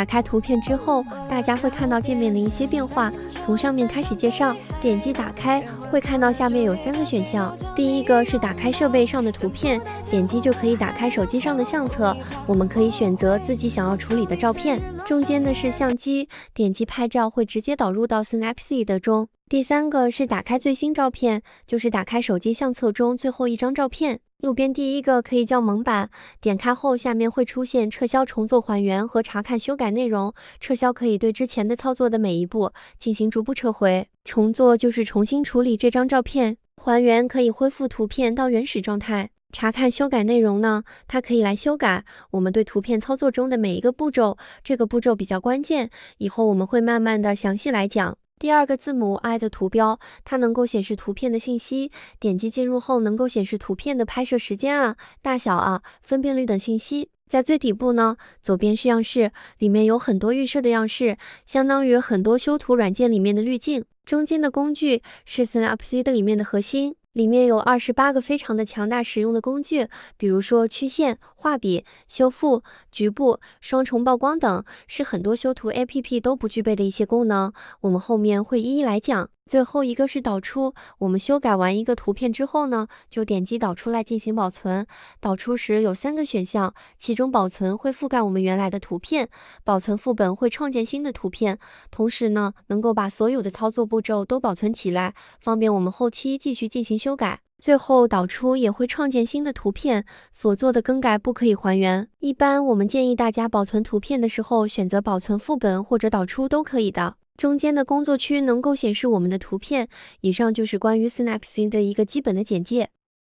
打开图片之后，大家会看到界面的一些变化。从上面开始介绍，点击打开会看到下面有三个选项。第一个是打开设备上的图片，点击就可以打开手机上的相册，我们可以选择自己想要处理的照片。中间的是相机，点击拍照会直接导入到 Snapseed 中。第三个是打开最新照片，就是打开手机相册中最后一张照片。右边第一个可以叫蒙版，点开后下面会出现撤销、重做、还原和查看修改内容。撤销可以对之前的操作的每一步进行逐步撤回，重做就是重新处理这张照片，还原可以恢复图片到原始状态。查看修改内容呢，它可以来修改我们对图片操作中的每一个步骤，这个步骤比较关键，以后我们会慢慢的详细来讲。第二个字母 I 的图标，它能够显示图片的信息。点击进入后，能够显示图片的拍摄时间啊、大小啊、分辨率等信息。在最底部呢，左边是样式，里面有很多预设的样式，相当于很多修图软件里面的滤镜。中间的工具是 Snapseed 里面的核心。里面有二十八个非常的强大实用的工具，比如说曲线、画笔、修复、局部、双重曝光等，是很多修图 APP 都不具备的一些功能。我们后面会一一来讲。最后一个是导出，我们修改完一个图片之后呢，就点击导出来进行保存。导出时有三个选项，其中保存会覆盖我们原来的图片，保存副本会创建新的图片，同时呢，能够把所有的操作步骤都保存起来，方便我们后期继续进行修改。最后导出也会创建新的图片，所做的更改不可以还原。一般我们建议大家保存图片的时候选择保存副本或者导出都可以的。中间的工作区能够显示我们的图片。以上就是关于 Snapseed 的一个基本的简介。